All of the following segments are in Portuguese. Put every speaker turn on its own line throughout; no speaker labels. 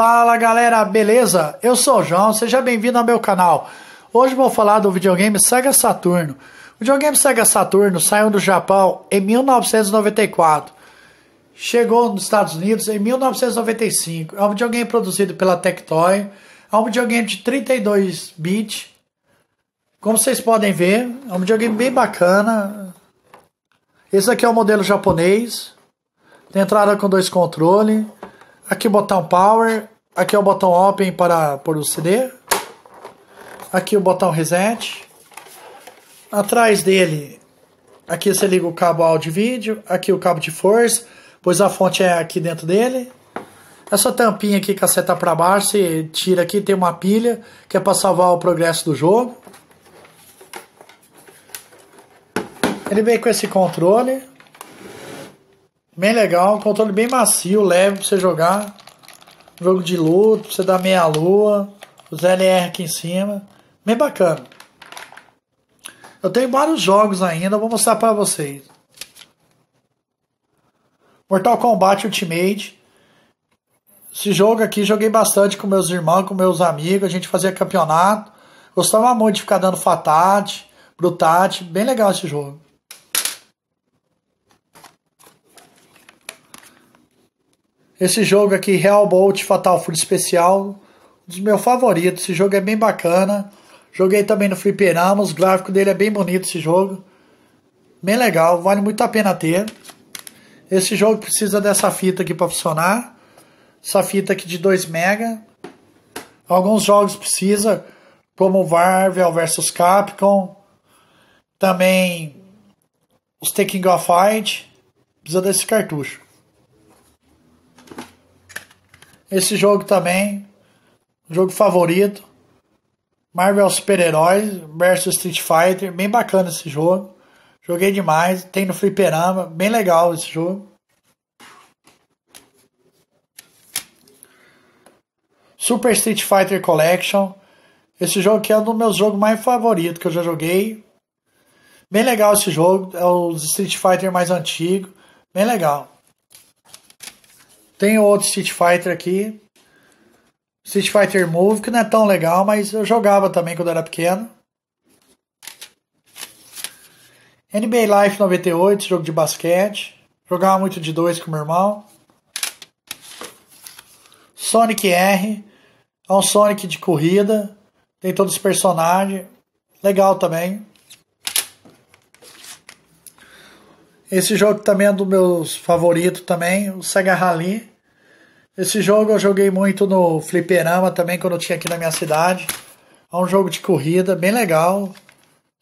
Fala galera, beleza? Eu sou o João, seja bem-vindo ao meu canal. Hoje vou falar do videogame Sega Saturno. O videogame Sega Saturno saiu do Japão em 1994. Chegou nos Estados Unidos em 1995. É um videogame produzido pela Tectoy. É um videogame de 32 bits. Como vocês podem ver, é um videogame bem bacana. Esse aqui é o modelo japonês. Tem entrada com dois controles Aqui é o botão Power. Aqui é o botão Open para pôr o CD. Aqui o botão Reset. Atrás dele, aqui você liga o cabo áudio e vídeo. Aqui o cabo de força, pois a fonte é aqui dentro dele. Essa tampinha aqui que a seta para baixo, você tira aqui, tem uma pilha, que é para salvar o progresso do jogo. Ele vem com esse controle. Bem legal, controle bem macio, leve pra você jogar. Jogo de luta, pra você dar meia lua, os LR aqui em cima. Bem bacana. Eu tenho vários jogos ainda, vou mostrar para vocês. Mortal Kombat Ultimate. Esse jogo aqui joguei bastante com meus irmãos, com meus amigos, a gente fazia campeonato. Gostava muito de ficar dando fatate, brutate, bem legal esse jogo. Esse jogo aqui, Real Bolt Fatal Fury Especial, um dos meus favoritos. Esse jogo é bem bacana. Joguei também no Fliperama, o gráfico dele é bem bonito esse jogo. Bem legal, vale muito a pena ter. Esse jogo precisa dessa fita aqui para funcionar. Essa fita aqui de 2 mega. Alguns jogos precisa, como Marvel vs Capcom, também os Taking of Fight, precisa desse cartucho. Esse jogo também, jogo favorito. Marvel Super-Heróis versus Street Fighter, bem bacana esse jogo. Joguei demais, tem no fliperama, bem legal esse jogo. Super Street Fighter Collection. Esse jogo aqui é um dos meus jogos mais favoritos que eu já joguei. Bem legal esse jogo, é o Street Fighter mais antigo. Bem legal. Tem outro Street Fighter aqui. Street Fighter Move, que não é tão legal, mas eu jogava também quando era pequeno. NBA Life 98, jogo de basquete. Jogava muito de dois com meu irmão. Sonic R. É um Sonic de corrida. Tem todos os personagens. Legal também. Esse jogo também é um dos meus favoritos também, o Sega Rally. Esse jogo eu joguei muito no fliperama também, quando eu tinha aqui na minha cidade. É um jogo de corrida, bem legal.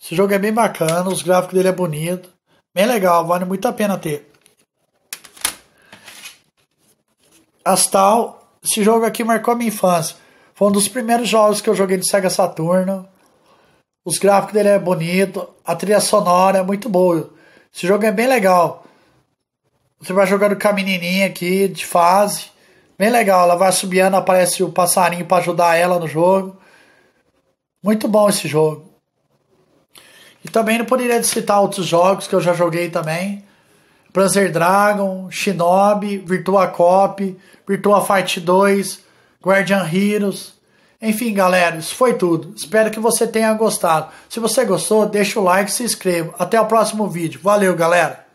Esse jogo é bem bacana, os gráficos dele é bonito. Bem legal, vale muito a pena ter. Astal, esse jogo aqui marcou a minha infância. Foi um dos primeiros jogos que eu joguei de Sega Saturno. Os gráficos dele é bonito, a trilha sonora é muito boa. Esse jogo é bem legal. Você vai jogando com a menininha aqui de fase. Bem legal, ela vai subindo, aparece o passarinho para ajudar ela no jogo. Muito bom esse jogo. E também não poderia citar outros jogos que eu já joguei também. Prazer Dragon, Shinobi, Virtua Cop, Virtua Fight 2, Guardian Heroes, enfim, galera, isso foi tudo. Espero que você tenha gostado. Se você gostou, deixa o like e se inscreva. Até o próximo vídeo. Valeu, galera!